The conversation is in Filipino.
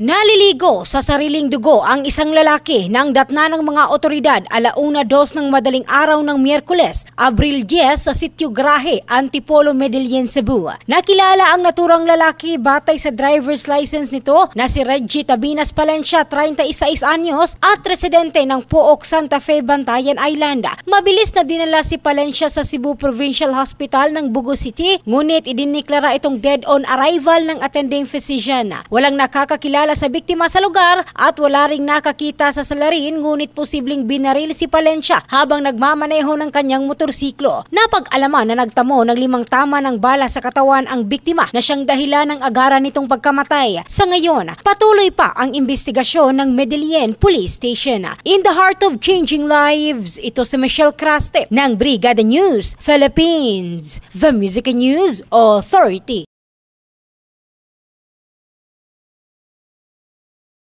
Naliligo sa sariling dugo ang isang lalaki nang datna ng mga otoridad alauna dos ng madaling araw ng Miyerkules, Abril 10 sa sitio Grahe, Antipolo, Medellin, Cebu. Nakilala ang naturang lalaki batay sa driver's license nito na si Reggie Tabinas Palencia, 36 anyos at residente ng Pook, Santa Fe, Bantayan Island. Mabilis na dinala si Palencia sa Cebu Provincial Hospital ng Bugo City, ngunit idiniklara itong dead on arrival ng attending physician. Walang nakakakilala kakilala sa biktima sa lugar at wala ring nakakita sa salarin ngunit posibleng binaril si Palencia habang nagmamaneho ng kanyang motorsiklo. Napag-alaman na nagtamo ng limang tama ng bala sa katawan ang biktima na siyang dahilan ng agaran nitong pagkamatay. Sa ngayon, patuloy pa ang investigasyon ng Medellin Police Station. In the heart of changing lives, ito si Michelle Craste ng Brigada News, Philippines, The Music News Authority.